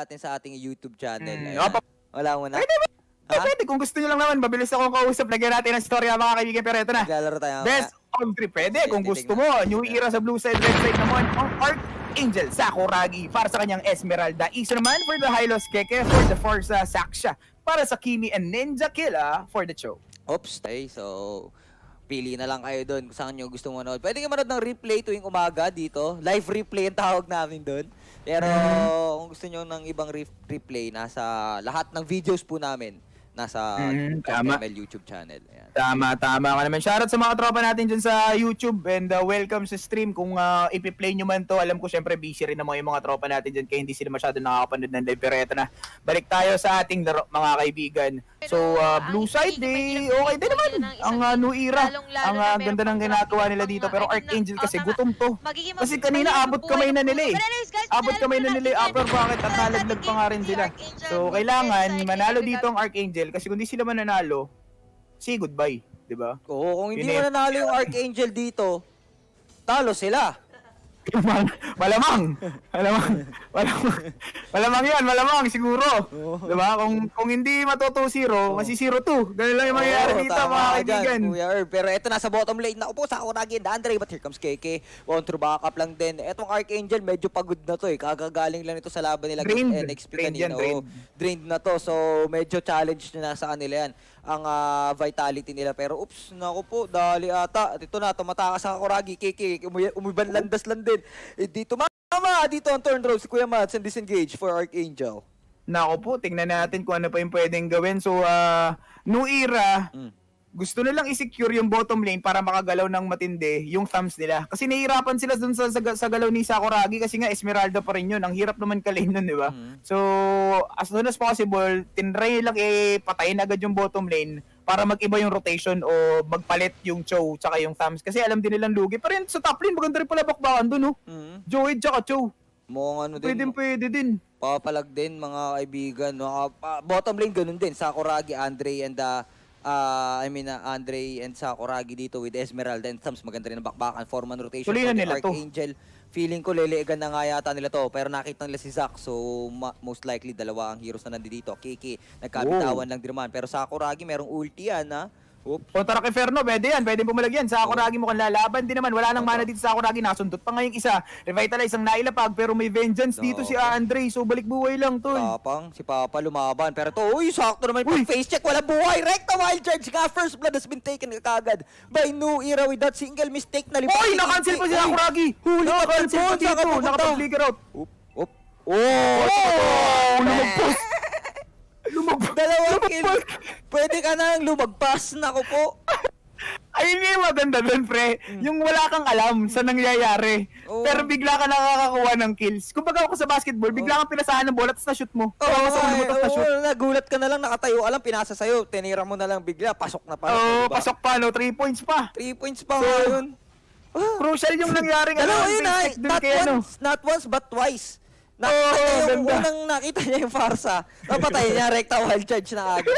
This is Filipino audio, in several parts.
natin sa ating YouTube channel. Mm, Ayan. Wala muna. na. Pwede, ha? pwede. Kung gusto nyo lang naman, mabilis akong kausap. Lagyan natin ang story ah, mga kaibigan. Pero ito na. Naglalaro tayo. Best on three. Pwede. kung gusto mo, New Era sa Blue Side, Red Side naman. On Art Angel Sakuragi para sa kanyang Esmeralda. Isa naman for the Hylos Keke for the Forza Saksha para sa Kimi and Ninja Killa for the show. Oops, tay. So, pili na lang kayo doon kung saan nyo gusto manood. Pwede kayo manood ng replay tuwing umaga dito. Live replay ang tawag namin doon. Pero mm-hmm. kung gusto nyo ng ibang re- replay, nasa lahat ng videos po namin nasa mm, tama. ML YouTube channel. Ayan. Tama, tama ka naman. Shoutout sa mga tropa natin dyan sa YouTube and uh, welcome sa stream. Kung uh, ipi-play nyo man to, alam ko syempre busy rin naman yung mga tropa natin dyan kaya hindi sila masyado nakakapanood ng live. Pero eto na, balik tayo sa ating laro, mga kaibigan. So, uh, ah, blue side, eh, okay din naman. Ang uh, new era. Ang uh, ganda ng ginagawa nila dito. Pero Archangel kasi oh, gutom to. Kasi kanina abot kamay na nila eh. Abot kamay na nila yung eh. upper bucket at nalaglag pa nga rin sila. So, kailangan manalo dito ang Archangel kasi kung di sila mananalo, say goodbye. Diba? Oo, kung hindi mananalo yung Archangel dito, talo sila. Mal- malamang. Malamang. Malamang. Malamang 'yan, malamang siguro. Oh. 'Di ba? Kung kung hindi matuto 0, oh. masi 0-2. Ganun lang 'yung mangyayari oh, dito, mga kaibigan. Kuya Irv, pero eto nasa bottom lane na upo sa Oragi and Andre, but here comes KK. One through backup lang din. Etong Archangel medyo pagod na 'to eh. Kagagaling lang ito sa laban nila drained. NXP drained kanina. Yan, drained. drained na 'to. So medyo challenge na sa kanila 'yan ang uh, vitality nila. Pero oops, nako po, dali ata. At ito na, tumatakas ang Kuragi. KK, umiban landas lang din. E, eh, dito mama, dito ang turn rope si Kuya Mats and disengage for Archangel. Nako po, tingnan natin kung ano pa yung pwedeng gawin. So, uh, ah, new era, mm gusto nilang i-secure yung bottom lane para makagalaw ng matindi yung thumbs nila. Kasi nahihirapan sila dun sa, sa, sa galaw ni Sakuragi kasi nga Esmeralda pa rin yun. Ang hirap naman kalane nun, di ba? Mm-hmm. So, as soon as possible, tinry lang eh, patayin agad yung bottom lane para mag-iba yung rotation o magpalit yung Cho tsaka yung thumbs. Kasi alam din nilang lugi. Pero yun, sa top lane, maganda rin pala bakbakan dun, no? Oh. Mm-hmm. Joey tsaka Cho. Mukhang ano din. Pwede, mo. pwede din. Papalag din, mga kaibigan. No? Uh, bottom lane, ganun din. Sakuragi, Andre, and uh, uh, I mean, uh, Andre and Sakuragi dito with Esmeralda and Thumbs. Maganda rin ang bakbakan. Foreman rotation. na nila Archangel. to. Feeling ko liliigan na nga yata nila to. Pero nakita nila si Zack. So, most likely, dalawa ang heroes na nandito. Kiki, nagkabitawan lang din naman. Pero Sakuragi, merong ulti yan, ha? Ah. Oop. Kontra kay Ferno, pwede yan. Pwede pumalag yan. Sa Akuragi mo kang lalaban. Di naman, wala nang mana dito sa Akuragi. Nasundot pa ngayong isa. Revitalize ang nailapag pero may vengeance dito si Andre. So balik buhay lang, tol. Tapang, si Papa lumaban. Pero to, uy, sakto naman yung face check. Wala buhay. Recta wild charge ka. First blood has been taken kagad by New Era with that single mistake na lipat. Uy, nakancel pa si Akuragi. Huli na cancel pa dito. Nakapag-flicker out. Oop, oop. Oh! oh lumagpas lumabas. Dalawang kill. Pwede ka lang lumagpas. na Nako po. ay hindi maganda dun, pre. Mm. Yung wala kang alam sa nangyayari. Oh. Pero bigla ka nakakakuha ng kills. Kung baga ako sa basketball, bigla kang pinasahan ng bola, tapos na-shoot mo. oh, sa ulo mo, tapos na-shoot. Oh, nagulat ka na lang, nakatayo alam, pinasa sa'yo. Tinira mo na lang bigla, pasok na pala oh, diba? pasok pa, no? 3 points pa. 3 points pa so, ngayon. Oh. Ah. Crucial yung nangyaring ano. Ano, not, once, not once, but twice. Na, oh, yung ganda. unang nakita niya yung farsa. Napatay niya, recta wild charge na agad.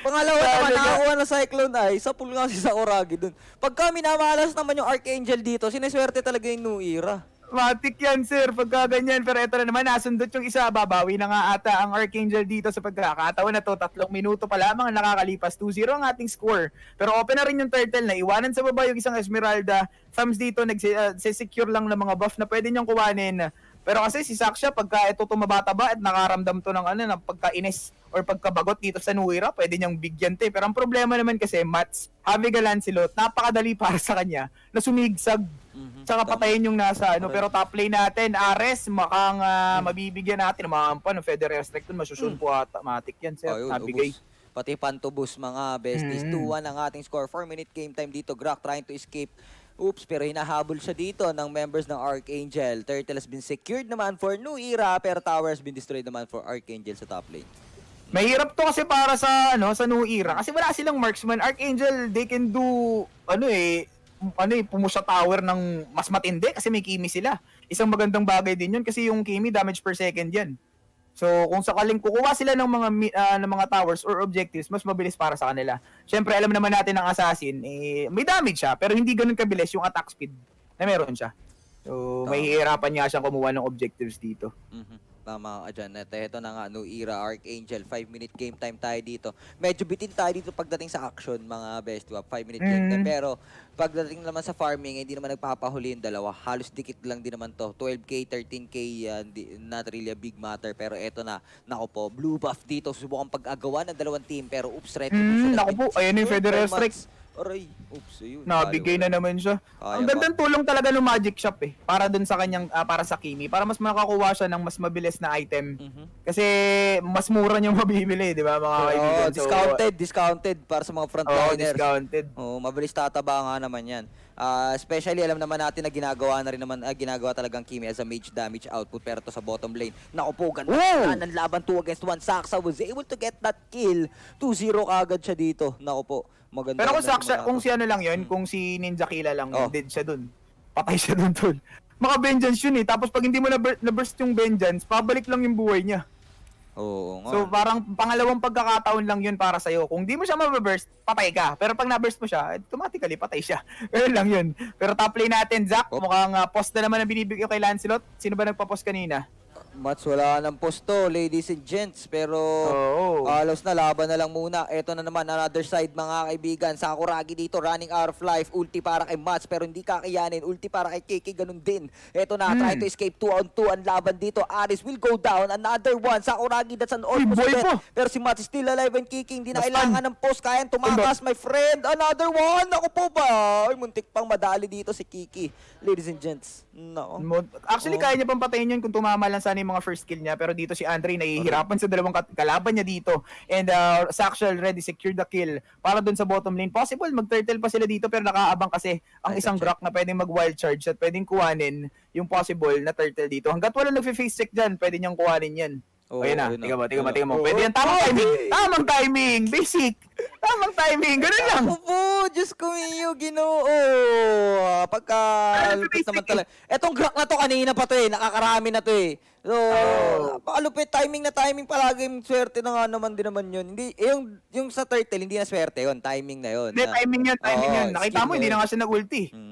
Pangalawa naman, nakakuha na Cyclone Eye, sa pool nga si Sakuragi dun. Pagka minamalas naman yung Archangel dito, sineswerte talaga yung New Era. Matik yan, sir, pagka ganyan. Pero ito na naman, nasundot yung isa. Babawi na nga ata ang Archangel dito sa pagkakataon na to. Tatlong minuto pa lamang ang nakakalipas. 2-0 ang ating score. Pero open na rin yung turtle na iwanan sa baba yung isang Esmeralda. Thumbs dito, nagsisecure uh, lang ng mga buff na pwede niyang kuwanin pero kasi si Saksha, pagka ito tumabata-ba at nakaramdam to ng, ano, ng pagkainis or pagkabagot dito sa Nuira, pwede niyang bigyan te. Eh. Pero ang problema naman kasi, Mats, Javi Galancelot, napakadali para sa kanya na sumigsag. Mm-hmm. Tsaka patayin yung nasa ano. Pero top lane natin, Ares, makang uh, mm-hmm. mabibigyan natin. Makampa, no, Federer Restricted, masusyon mm po mhm. automatic yan, sir. Oh, yun, Nabigay. Ubus pati pantubos mga besties. Mm-hmm. 2-1 ang ating score. 4 minute game time dito. Grak trying to escape Oops, pero hinahabol siya dito ng members ng Archangel. Turtle has been secured naman for New Era, pero Tower has been destroyed naman for Archangel sa top lane. Mahirap to kasi para sa ano sa New Era kasi wala silang marksman. Archangel they can do ano eh ano eh pumusha tower ng mas matindi kasi may Kimi sila. Isang magandang bagay din 'yon kasi yung Kimi damage per second 'yan. So, kung sakaling kukuha sila ng mga uh, ng mga towers or objectives, mas mabilis para sa kanila. Siyempre, alam naman natin ng assassin, eh, may damage siya, pero hindi ganoon kabilis yung attack speed na meron siya. So, oh. may hirapan niya siyang kumuha ng objectives dito. Mm-hmm. Tama ka dyan, Nete. Ito na nga, New Era, Archangel. 5-minute game time tayo dito. Medyo bitin tayo dito pagdating sa action, mga best wap. 5-minute mm. game time. Mm. Pero pagdating naman sa farming, eh, hindi naman nagpapahuli yung dalawa. Halos dikit lang din naman to. 12k, 13k, uh, not really a big matter. Pero eto na, nako po, blue buff dito. Subukan pag-agawa ng dalawang team. Pero oops, right. Mm, nako po, ayun yung Federal Strikes. Aray, oops, ayun. Nabigay na naman siya. Kaya Ang gandang tulong talaga ng Magic Shop eh. Para dun sa kanyang, uh, para sa Kimi. Para mas makakuha siya ng mas mabilis na item. Mm-hmm. Kasi mas mura niyang mabibili, di ba mga oh, So, discounted, discounted para sa mga frontliners. Oh, discounted. Oh, mabilis tataba nga naman yan. Uh, especially, alam naman natin na ginagawa na rin naman, uh, ginagawa talagang Kimi as a mage damage output. Pero to sa bottom lane, nakupugan na ng laban 2 against 1. Saksa was able to get that kill. 2-0 kagad siya dito. Naku po, maganda. Pero kung, Saksa, kung si ano lang yun, hmm. kung si Ninja Kila lang, oh. dead siya dun. Patay siya dun, tol. Maka-vengeance yun eh. Tapos pag hindi mo na-burst yung vengeance, pabalik lang yung buhay niya. Oo nga. So parang pangalawang pagkakataon lang yun para sa'yo. Kung di mo siya mababurst, patay ka. Pero pag na-burst mo siya, automatically patay siya. Ganun lang yun. Pero top lane natin, Zach, oh. mukhang uh, post na naman ang binibigyo kay Lancelot. Sino ba nagpa-post kanina? match wala ng posto, ladies and gents. Pero oh, oh. alos na, laban na lang muna. eto na naman, another side mga kaibigan. Sakuragi dito, running out of life. Ulti para kay match pero hindi kakayanin. Ulti para kay Kiki, ganun din. eto na, hmm. try to hmm. escape 2 on 2 ang laban dito. Aris will go down, another one. Sakuragi, that's an almost hey, bet. Pero si match still alive and kicking. Hindi na Bastan. kailangan ng post. Kayang tumakas, my friend. Another one. Ako po ba? Ay, muntik pang madali dito si Kiki. Ladies and gents. No. Actually, oh. kaya niya pang patayin yun kung tumama lang sana yung mga first kill niya. Pero dito si Andre nahihirapan okay. sa dalawang kalaban niya dito. And uh, Saxel ready secure the kill para dun sa bottom lane. Possible mag-turtle pa sila dito pero nakaabang kasi ang isang Grock na pwedeng mag-wild charge at pwedeng kuhanin yung possible na turtle dito. Hanggat wala nagfe-face check dyan, pwede niyang kuhanin yan. Oh, Ayan na. Tiga mo, tiga mo, tiga mo. Pwede yan. Tamang timing. Tamang timing. Basic. Tamang timing. Ganun lang. Ako po. Diyos ko iyo, ginoo. Pagka... Lupit naman talaga. Etong crack na to kanina pa to eh. Nakakarami na to eh. So, oh. palupit timing na timing palagi yung swerte na nga naman din naman yun. Hindi eh, yung yung sa turtle hindi na swerte yun, timing na yun. Hindi timing yun, timing oh, yun. Nakita mo hindi na nga siya nag-ulti. Mm.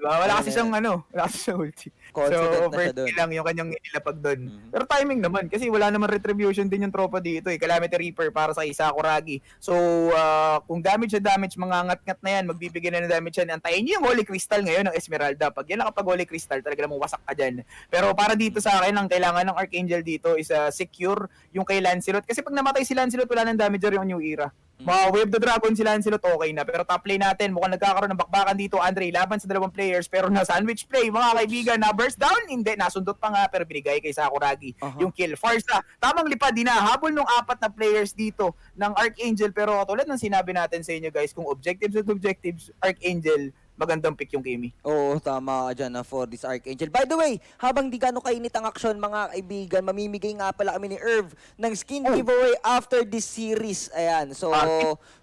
Diba? Wala kasi siyang ano, wala kasi siyang ulti. Confident so, overkill lang yung kanyang nilapag doon. Mm-hmm. Pero timing naman, kasi wala naman retribution din yung tropa dito eh. Calamity Reaper para sa isa Kuragi. So, uh, kung damage na damage, mga ngat-ngat na yan, magbibigay na ng damage yan. Antayin niyo yung Holy Crystal ngayon ng Esmeralda. Pag yan nakapag Holy Crystal, talaga namang wasak ka dyan. Pero para dito sa akin, ang kailangan ng Archangel dito is uh, secure yung kay Lancelot. Kasi pag namatay si Lancelot, wala nang damage yung New Era. Mga mm. Wave the Dragon si Lancelot okay na. Pero top lane natin, mukhang nagkakaroon ng bakbakan dito, Andre, laban sa dalawang players. Pero na sandwich play, mga kaibigan, na burst down. Hindi, nasundot pa nga, pero binigay kay Sakuragi uh-huh. yung kill. Farsa, tamang lipad, dinahabol nung apat na players dito ng Archangel. Pero tulad ng sinabi natin sa inyo guys, kung objectives at objectives, Archangel magandang pick yung Kimi. Oo, tama ka dyan na ah, for this Archangel. By the way, habang di gano'ng kainit ang action, mga kaibigan, mamimigay nga pala kami ni Irv ng skin oh. giveaway after this series. Ayan, so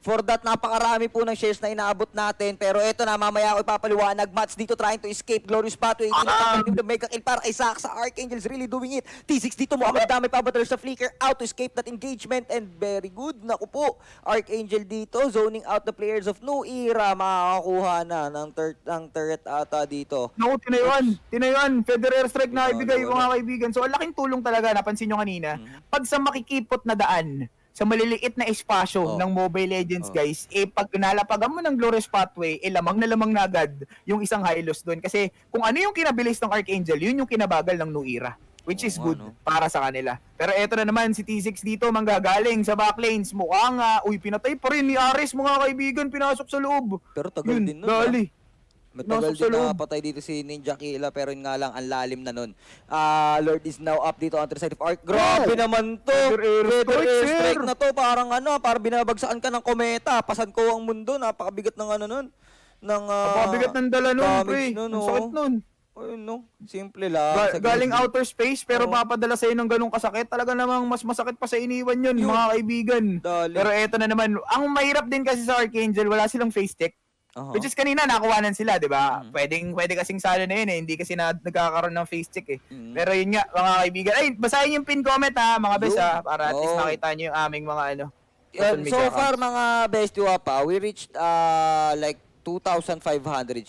for that, napakarami po ng shares na inaabot natin. Pero eto na, mamaya ako ipapaliwanag. Mats dito trying to escape Glorious Pathway. Ah. Hindi na mega kill para kay Saksa. Archangel's really doing it. T6 dito, mo. Ang dami pa battle sa flicker. Out to escape that engagement and very good. Naku po, Archangel dito, zoning out the players of New Era. Makakakuha na ng ang, tur- ang turret ata dito. No, tinayuan. Tinayuan. Federer strike na ibigay mga kaibigan. So, ang laking tulong talaga, napansin nyo kanina. Mm-hmm. Pag sa makikipot na daan, sa maliliit na espasyo oh. ng Mobile Legends, oh. guys, eh pag nalapagan mo ng Glorious Pathway, eh lamang na lamang na agad yung isang Hylos doon. Kasi kung ano yung kinabilis ng Archangel, yun yung kinabagal ng Nuira. Which oh, is good ano? para sa kanila. Pero eto na naman, si T6 dito, manggagaling sa back lanes. Mukhang, uh, uy, pinatay pa rin ni Ares, mga kaibigan, pinasok sa loob. Pero tagal Yun, din nun. Ah. Dali. Matagal no, din na patay dito si Ninja Kila pero yun nga lang ang lalim na nun. Uh, Lord is now up dito on the side of Arc. Grabe oh! naman to! Feather Strike na to. Parang ano, parang binabagsakan ka ng kometa. Pasan ko ang mundo. Napakabigat ng ano nun. Ng, uh, Napakabigat ng dala nun, pre. Nun, oh. sakit nun. Ayun, no? Simple lang. Ga- galing game. outer space, pero oh. sa sa'yo ng ganong kasakit. Talaga namang mas masakit pa sa iniwan yun, yun. mga kaibigan. Dali. Pero eto na naman. Ang mahirap din kasi sa Archangel, wala silang face tech. Uh-huh. Which is kanina nakuwanan sila, 'di ba? Mm-hmm. Pwedeng pwede kasing salo na 'yun eh, hindi kasi na, nagkakaroon ng face check eh. Mm-hmm. Pero yun nga, mga kaibigan, ay basahin yung pin comment ha, mga best ha, para at oh. least makita niyo yung aming mga ano. Um, so accounts. far mga best pa, we reached uh, like 2,500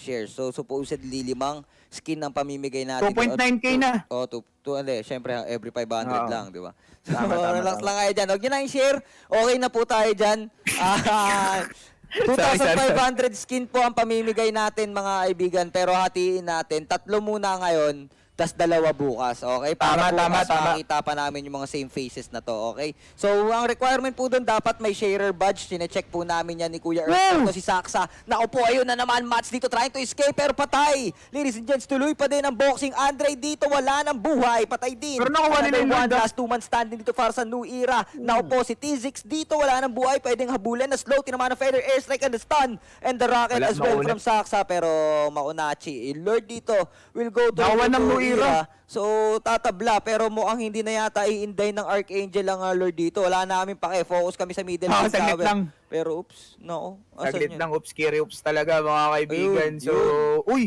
shares. So supposedly limang skin ang pamimigay natin. 2.9k na. oh, to, to, ano eh, syempre every 500 oh. lang, di ba? So, tama, tama, relax tama. lang kayo diyan. Huwag nyo na yung share. Okay na po tayo diyan. Uh, ah, 2,500 skin po ang pamimigay natin mga kaibigan pero hatiin natin. Tatlo muna ngayon tas dalawa bukas, okay? Para tama, po tama, makita pa namin yung mga same faces na to, okay? So, ang requirement po doon, dapat may sharer badge. Sine-check po namin yan ni Kuya Earth. Wow! Ito si Saksa. Naku po, ayun na naman, match dito, trying to escape, pero patay. Ladies and gents, tuloy pa din ang boxing. Andre dito, wala nang buhay. Patay din. Pero nakuha nila yung one last two-man standing dito para sa new era. Naku po, si t dito, wala nang buhay. Pwedeng habulin na slow, tinamaan ng feather airstrike and the stun. And the rocket wala, as well maulit. from Saksa. Pero Maunachi, Lord dito will go to... Nakuha ng new titira. So, tatabla. Pero mo ang hindi na yata iinday ng Archangel ang uh, Lord dito. Wala namin pake. Focus kami sa middle. Oh, saglit tower. lang. Pero, oops. No. Asan saglit yun? lang. Oops, kiri oops talaga, mga kaibigan. Ayun, so, yun. uy!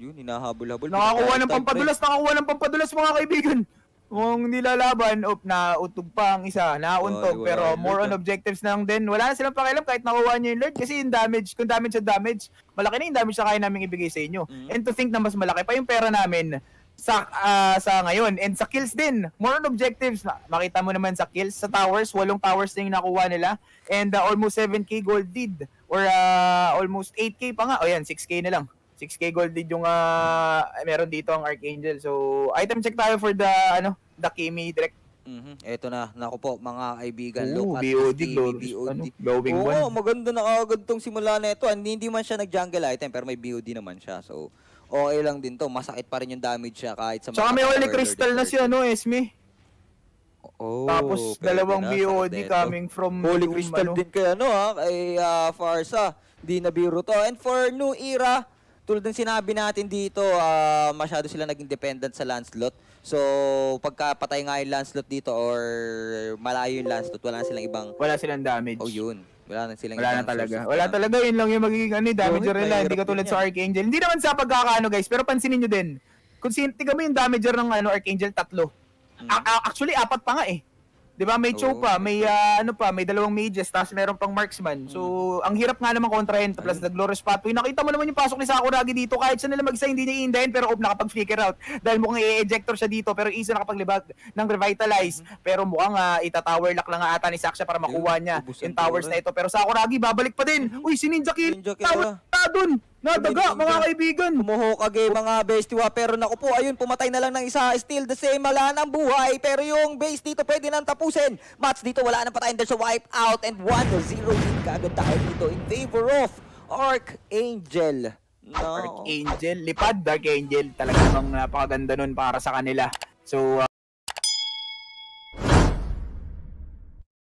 Yun, hinahabol-habol. Nakakuha ng pampadulas. Break. Nakakuha ng pampadulas, mga kaibigan. Kung nilalaban, op, nautog pa ang isa, nauntog, oh, pero more on objectives na lang din. Wala na silang pakialam kahit nakuha niyo yung Lord kasi yung damage, kung damage sa damage, malaki na yung damage na kaya namin ibigay sa inyo. Mm-hmm. And to think na mas malaki pa yung pera namin sa uh, sa ngayon and sa kills din more on objectives makita mo naman sa kills sa towers walong towers na nakuha nila and uh, almost 7k gold did or uh, almost 8k pa nga oh yan 6k na lang 6k gold did yung uh, meron dito ang Archangel so item check tayo for the ano the Kimi direct Mm-hmm. Ito na, naku po mga kaibigan. Look at BOD, BOD. Ano, Oo, one. maganda na agad tong simula na ito. Hindi, hindi man siya nag-jungle item pero may BOD naman siya. So, okay lang din to. Masakit pa rin yung damage niya kahit sa mga... Saka may Holy Crystal na siya, no, Esme. Oh, Tapos dalawang BOD coming from... Holy Crystal ano. din kaya, no, ha, kay uh, Farsa. Di na biro to. And for New Era, tulad ng sinabi natin dito, uh, masyado sila naging dependent sa Lancelot. So, pagkapatay nga yung Lancelot dito or malayo yung Lancelot, wala silang ibang... Wala silang damage. Oh, yun. Wala na silang Wala na talaga. Wala talaga yun lang yung magiging ano, eh, damager nila. Hindi katulad sa eh. Archangel. Hindi naman sa pagkakaano guys, pero pansinin niyo din. Kung sin mo yung damage ng ano Archangel tatlo. Hmm. A- actually apat pa nga eh. 'Di ba? May Cho pa, may uh, ano pa, may dalawang mages, tapos meron pang marksman. So, hmm. ang hirap nga naman kontrahin plus the glorious pathway. Nakita mo naman yung pasok ni Sakuragi dito kahit sa nila magsa hindi niya iindahin pero ob nakapag-flicker out dahil mukhang i-ejector siya dito pero isa nakapaglibag ng revitalize hmm. pero mukhang uh, itatower lock lang ata ni Saksha para makuha niya yung towers na ito pero Sakuragi babalik pa din. Mm-hmm. Uy, si Ninja Kill. Ninja Kill. Tower, Nadaga, mga kaibigan! Kumuho kage mga bestiwa, pero naku po, ayun, pumatay na lang ng isa. Still the same, wala nang buhay. Pero yung base dito, pwede nang tapusin. Mats dito, wala nang patayin. There's a wipe out and 1-0 win kagad tayo dito in favor of Archangel. No. Archangel, lipad Dark Angel. Talaga namang napakaganda nun para sa kanila. So, uh,